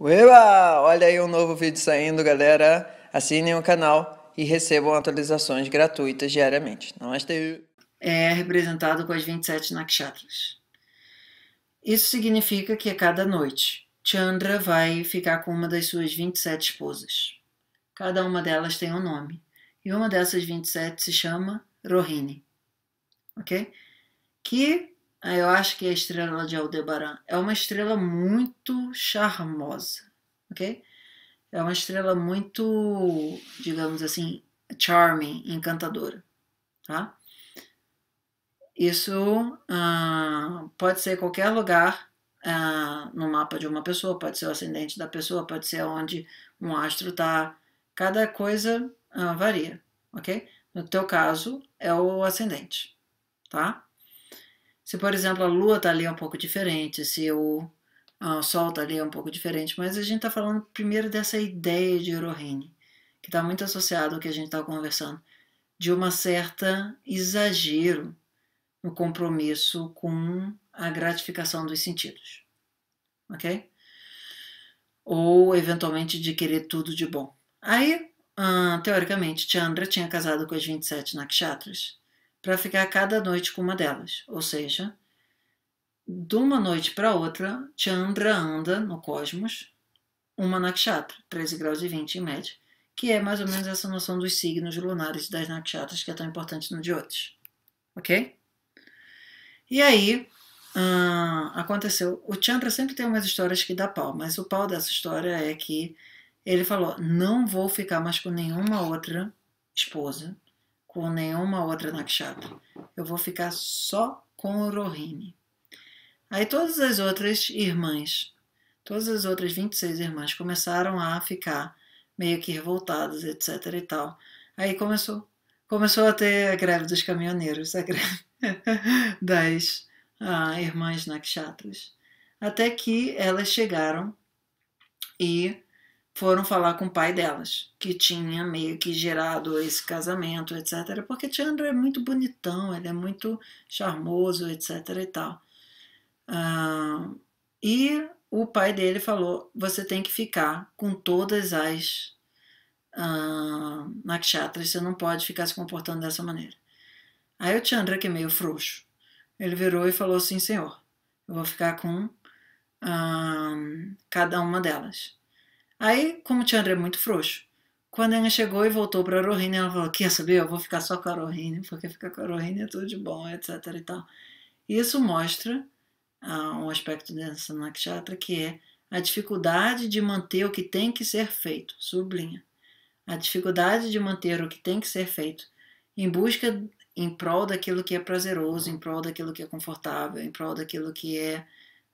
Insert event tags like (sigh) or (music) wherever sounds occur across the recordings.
Ueba! Olha aí um novo vídeo saindo, galera. Assinem o canal e recebam atualizações gratuitas diariamente. Namastê! É representado com as 27 nakshatras. Isso significa que a cada noite, Chandra vai ficar com uma das suas 27 esposas. Cada uma delas tem um nome. E uma dessas 27 se chama Rohini. Ok? Que ah, eu acho que é a estrela de Aldebaran. É uma estrela muito charmosa, ok? É uma estrela muito, digamos assim, charming, encantadora, tá? Isso ah, pode ser qualquer lugar ah, no mapa de uma pessoa, pode ser o ascendente da pessoa, pode ser onde um astro está. Cada coisa ah, varia, ok? No teu caso, é o ascendente, tá? Se, por exemplo, a Lua está ali é um pouco diferente, se o, o Sol está ali é um pouco diferente, mas a gente está falando primeiro dessa ideia de Erohene, que está muito associado ao que a gente está conversando, de uma certa exagero no compromisso com a gratificação dos sentidos, ok? Ou, eventualmente, de querer tudo de bom. Aí, teoricamente, Chandra tinha casado com as 27 nakshatras, para ficar cada noite com uma delas. Ou seja, de uma noite para outra, Chandra anda no cosmos uma nakshatra, 13 graus e 20 em média, que é mais ou menos essa noção dos signos lunares das nakshatras que é tão importante no de outros. Ok? E aí, ah, aconteceu. O Chandra sempre tem umas histórias que dá pau, mas o pau dessa história é que ele falou: não vou ficar mais com nenhuma outra esposa com nenhuma outra nakshatra. Eu vou ficar só com o Rohini. Aí todas as outras irmãs, todas as outras 26 irmãs começaram a ficar meio que revoltadas, etc e tal. Aí começou, começou a ter a greve dos caminhoneiros, a greve (laughs) das ah, irmãs nakshatras. Até que elas chegaram e foram falar com o pai delas, que tinha meio que gerado esse casamento, etc. Porque Chandra é muito bonitão, ele é muito charmoso, etc. e tal. e o pai dele falou: você tem que ficar com todas as ah, nakshatras, você não pode ficar se comportando dessa maneira. Aí o Chandra, que é meio frouxo, ele virou e falou assim: senhor, eu vou ficar com cada uma delas. Aí, como o Chandra é muito frouxo, quando ela chegou e voltou para a Rohini, ela falou: Quer saber? Eu vou ficar só com a Rohini, porque ficar com a Rohini é tudo de bom, etc. E tal. isso mostra ah, um aspecto dessa nakshatra que é a dificuldade de manter o que tem que ser feito, sublinha. A dificuldade de manter o que tem que ser feito em busca, em prol daquilo que é prazeroso, em prol daquilo que é confortável, em prol daquilo que é,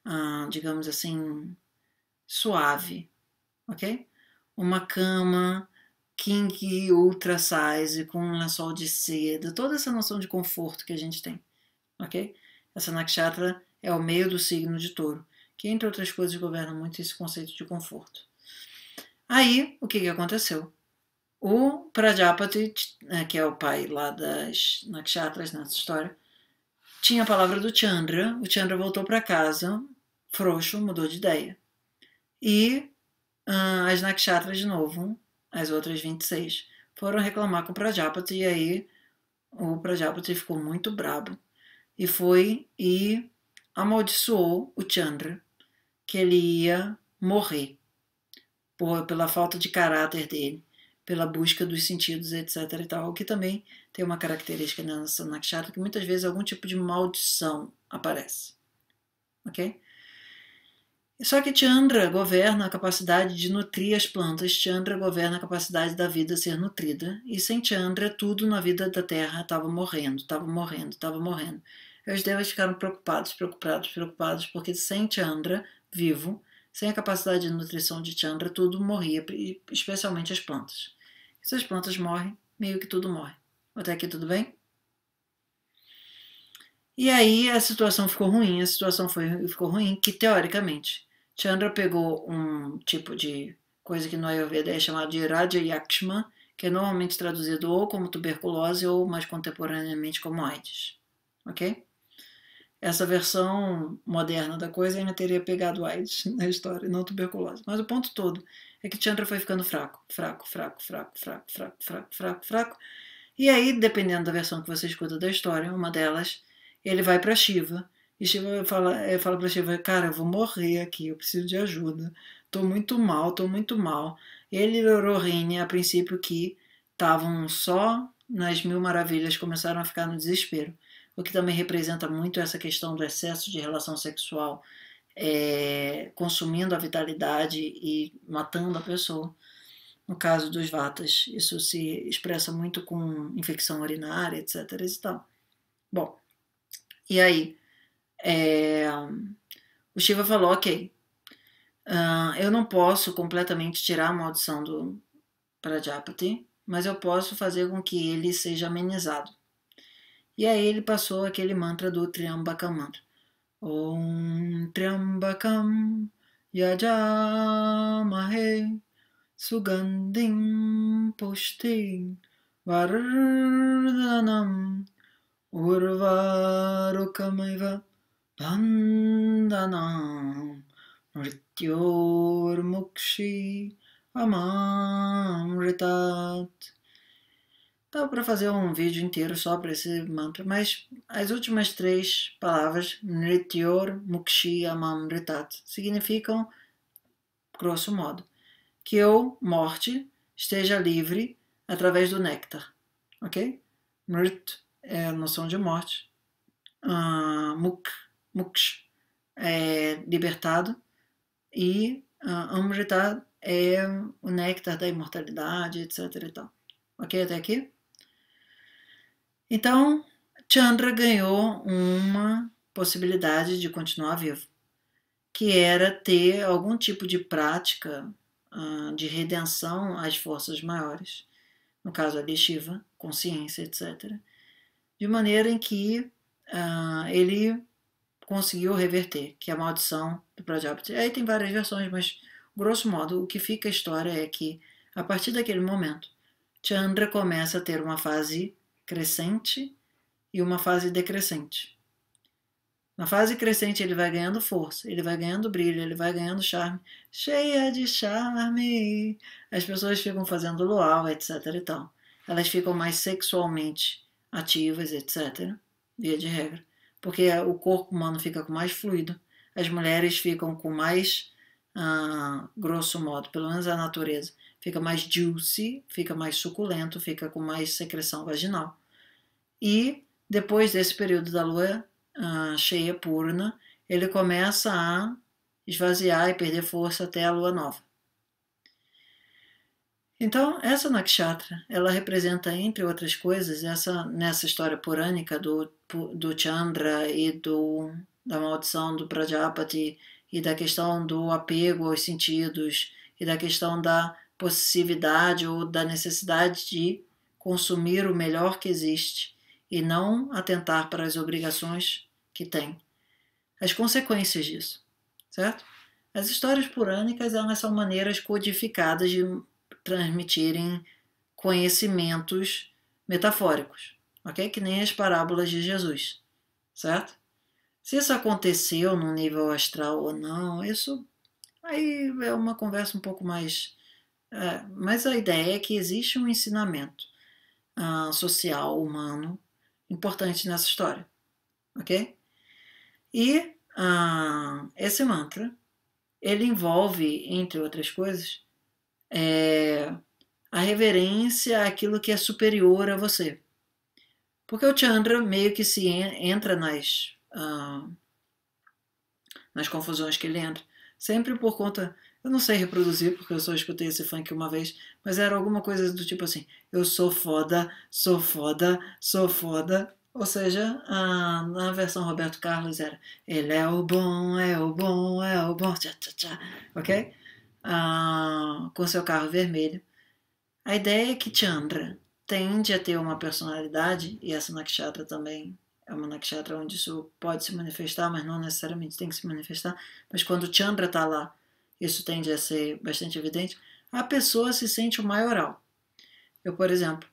ah, digamos assim, suave, ok? Uma cama king ultra size com um lençol de seda, toda essa noção de conforto que a gente tem, ok? Essa nakshatra é o meio do signo de touro, que entre outras coisas governa muito esse conceito de conforto. Aí, o que, que aconteceu? O Prajapati, né, que é o pai lá das nakshatras nessa história, tinha a palavra do Chandra. O Chandra voltou para casa, frouxo, mudou de ideia. E ah, as Nakshatras de novo, as outras 26, foram reclamar com o Prajapati e aí o Prajapati ficou muito brabo e foi e amaldiçoou o Chandra que ele ia morrer por, pela falta de caráter dele, pela busca dos sentidos, etc. e tal, que também tem uma característica nessa Nakshatra que muitas vezes algum tipo de maldição aparece. Ok? Só que Chandra governa a capacidade de nutrir as plantas, Chandra governa a capacidade da vida ser nutrida, e sem Chandra, tudo na vida da Terra estava morrendo, estava morrendo, estava morrendo. E os devas ficaram preocupados, preocupados, preocupados, porque sem Chandra vivo, sem a capacidade de nutrição de Chandra, tudo morria, especialmente as plantas. E se as plantas morrem, meio que tudo morre. Até aqui tudo bem? E aí a situação ficou ruim, a situação foi, ficou ruim, que teoricamente Chandra pegou um tipo de coisa que no Ayurveda é chamado de Raja Yakshma, que é normalmente traduzido ou como tuberculose ou mais contemporaneamente como AIDS. Ok? Essa versão moderna da coisa ainda teria pegado AIDS (laughs) na história, não tuberculose. Mas o ponto todo é que Chandra foi ficando fraco, fraco, fraco, fraco, fraco, fraco, fraco, fraco, fraco. E aí, dependendo da versão que você escuta da história, uma delas, ele vai para Shiva e Shiva fala, é, fala para Shiva, cara, eu vou morrer aqui, eu preciso de ajuda. Tô muito mal, tô muito mal. Ele e Rohini, a princípio que estavam só nas mil maravilhas, começaram a ficar no desespero. O que também representa muito essa questão do excesso de relação sexual, é, consumindo a vitalidade e matando a pessoa. No caso dos vatas, isso se expressa muito com infecção urinária, etc. E tal. Bom, e aí? É, o Shiva falou: ok, uh, eu não posso completamente tirar a maldição do Prajapati, mas eu posso fazer com que ele seja amenizado. E aí ele passou aquele mantra do Triambakam mantra. Om Triambakam Yajamahe Sugandhim Pushtim Vardhanam Urvarukamiva mukshi मृत्योर्मुक्षि अमामृतात् Dá para fazer um vídeo inteiro só para esse mantra, mas as últimas três palavras, Nrityor Mukshi Amamritat, significam, grosso modo, que eu, morte, esteja livre através do néctar, ok? Mrit é a noção de morte, uh, Muk Mux é libertado e uh, ah, Amrita é o néctar da imortalidade, etc. E tal. Ok até aqui? Então, Chandra ganhou uma possibilidade de continuar vivo, que era ter algum tipo de prática uh, de redenção às forças maiores, no caso ali Shiva, consciência, etc., de maneira em que uh, ele conseguiu reverter, que é a maldição do Prajaapati. Aí tem várias versões, mas grosso modo o que fica a história é que a partir daquele momento, Chandra começa a ter uma fase crescente e uma fase decrescente. Na fase crescente ele vai ganhando força, ele vai ganhando brilho, ele vai ganhando charme, cheia de charme. As pessoas ficam fazendo luau, etc e tal. Elas ficam mais sexualmente ativas, etc, via de regra porque é, o corpo humano fica com mais fluido, as mulheres ficam com mais, ah, grosso modo, pelo menos a natureza, fica mais juicy, fica mais suculento, fica com mais secreção vaginal. E depois desse período da lua ah, cheia, purna, ele começa a esvaziar e perder força até a lua nova. Então, essa nakshatra, ela representa, entre outras coisas, essa nessa história purânica do, do Chandra e do, da maldição do Prajapati e da questão do apego aos sentidos e da questão da possessividade ou da necessidade de consumir o melhor que existe e não atentar para as obrigações que tem. As consequências disso, certo? As histórias purânicas elas são maneiras codificadas de transmitirem conhecimentos metafóricos, ok? Que nem as parábolas de Jesus, certo? Se isso aconteceu no nível astral ou não, isso aí é uma conversa um pouco mais. É, mas a ideia é que existe um ensinamento uh, social, humano, importante nessa história, ok? E uh, esse mantra, ele envolve, entre outras coisas, é, a reverência àquilo é que é superior a você. Porque o Chandra meio que se en, entra nas, ah, nas confusões que ele entra, sempre por conta. Eu não sei reproduzir, porque eu só escutei esse funk uma vez, mas era alguma coisa do tipo assim: eu sou foda, sou foda, sou foda. Ou seja, a, na versão Roberto Carlos era: ele é o bom, é o bom, é o bom, tchá, tchá, tchá. Ok? Ah, com seu carro vermelho, a ideia é que Chandra tende a ter uma personalidade, e essa nakshatra também é uma nakshatra onde isso pode se manifestar, mas não necessariamente tem que se manifestar, mas quando Chandra está lá, isso tende a ser bastante evidente, a pessoa se sente o maioral. Eu, por exemplo,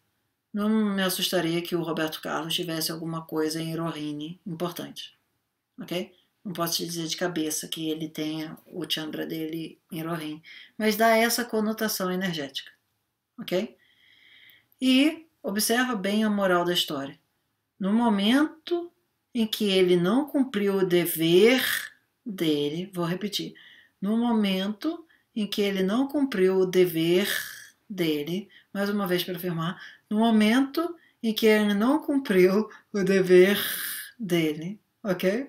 não me assustaria que o Roberto Carlos tivesse alguma coisa em Rohini importante, ok? Não posso te dizer de cabeça que ele tenha o chandra dele em Rohim, mas dá essa conotação energética, ok? E observa bem a moral da história. No momento em que ele não cumpriu o dever dele, vou repetir, no momento em que ele não cumpriu o dever dele, mais uma vez para afirmar, no momento em que ele não cumpriu o dever dele, ok?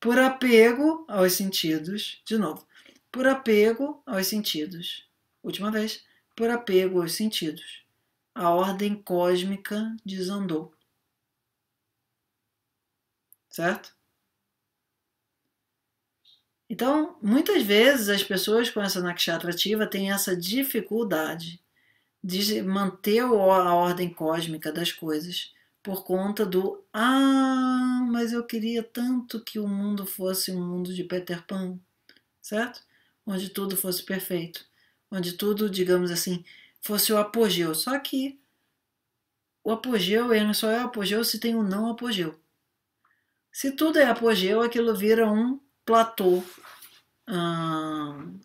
por apego aos sentidos, de novo, por apego aos sentidos. Última vez, por apego aos sentidos. A ordem cósmica desandou. Certo? Então, muitas vezes as pessoas com essa nakshatra ativa têm essa dificuldade de manter a ordem cósmica das coisas por conta do ah, mas eu queria tanto que o mundo fosse um mundo de Peter Pan, certo? Onde tudo fosse perfeito, onde tudo, digamos assim, fosse o apogeu. Só que o apogeu ele só é apogeu se tem o um não apogeu. Se tudo é apogeu, aquilo vira um platô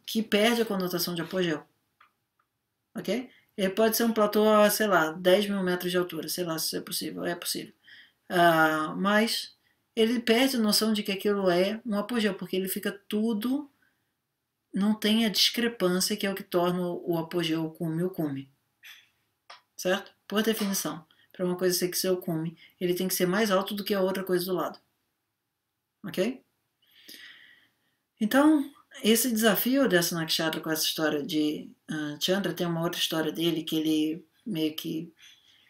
que perde a conotação de apogeu. Ok? Ele é, pode ser um platô, sei lá, 10 mil metros de altura, sei lá se é possível, é possível. Uh, mas ele perde a noção de que aquilo é um apogeu, porque ele fica tudo, não tem a discrepância que é o que torna o apogeu o cume o cume. Certo? Por definição, para uma coisa ser que ser o cume, ele tem que ser mais alto do que a outra coisa do lado. Ok? Então, esse desafio dessa Nakshatra com essa história de uh, Chandra, tem uma outra história dele que ele meio que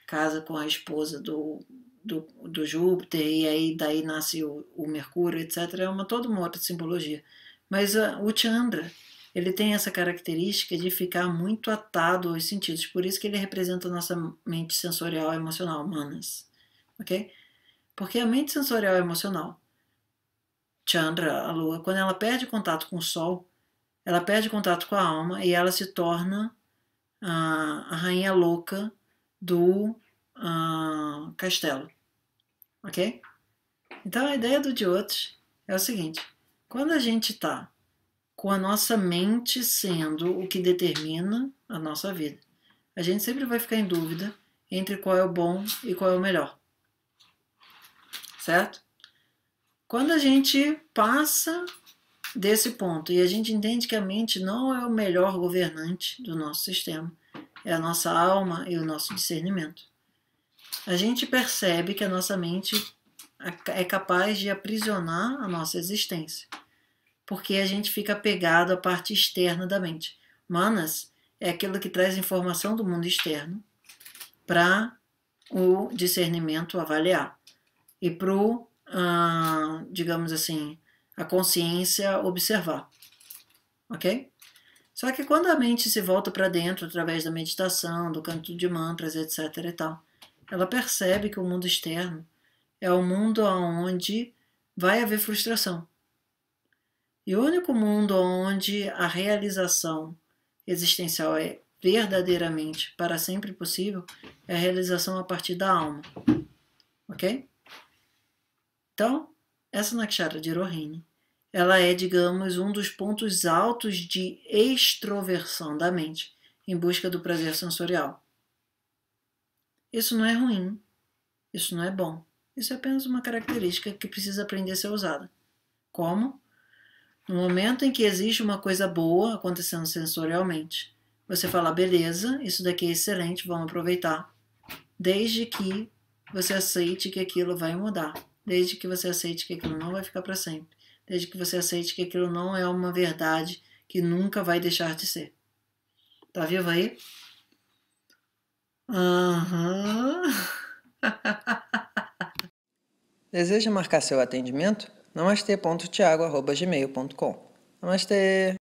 casa com a esposa do, do, do Júpiter e aí daí nasce o, o, Mercúrio, etc. É uma toda uma outra simbologia. Mas uh, o Chandra, ele tem essa característica de ficar muito atado aos sentidos, por isso que ele representa a nossa mente sensorial e emocional, manas, ok? Porque a mente sensorial e emocional Chandra, a lua, quando ela perde contato com o sol, ela perde contato com a alma e ela se torna a, a rainha louca do a, castelo. Ok? Então a ideia do Jyotish é o seguinte: quando a gente está com a nossa mente sendo o que determina a nossa vida, a gente sempre vai ficar em dúvida entre qual é o bom e qual é o melhor. Certo? Quando a gente passa desse ponto e a gente entende que a mente não é o melhor governante do nosso sistema, é a nossa alma e o nosso discernimento, a gente percebe que a nossa mente é, é capaz de aprisionar a nossa existência, porque a gente fica apegado à parte externa da mente. Manas é aquilo que traz informação do mundo externo para o discernimento avaliar. E para o ah, digamos assim, a consciência observar. Ok? Só que quando a mente se volta para dentro através da meditação, do canto de mantras, etc. e tal, ela percebe que o mundo externo é o mundo onde vai haver frustração. E o único mundo onde a realização existencial é verdadeiramente para sempre possível é a realização a partir da alma. Ok? Então, essa Nakshatra de Rohini, ela é, digamos, um dos pontos altos de extroversão da mente em busca do prazer sensorial. Isso não é ruim, isso não é bom. Isso é apenas uma característica que precisa aprender a ser usada. Como? No momento em que existe uma coisa boa acontecendo sensorialmente, você fala, beleza, isso daqui é excelente, vamos aproveitar, desde que você aceite que aquilo vai mudar desde que você aceite que aquilo não vai ficar para sempre, desde que você aceite que aquilo não é uma verdade que nunca vai deixar de ser. Tá vivo aí? Uhum. (laughs) Deseja marcar seu atendimento? Namastê.tiago.gmail.com Namastê!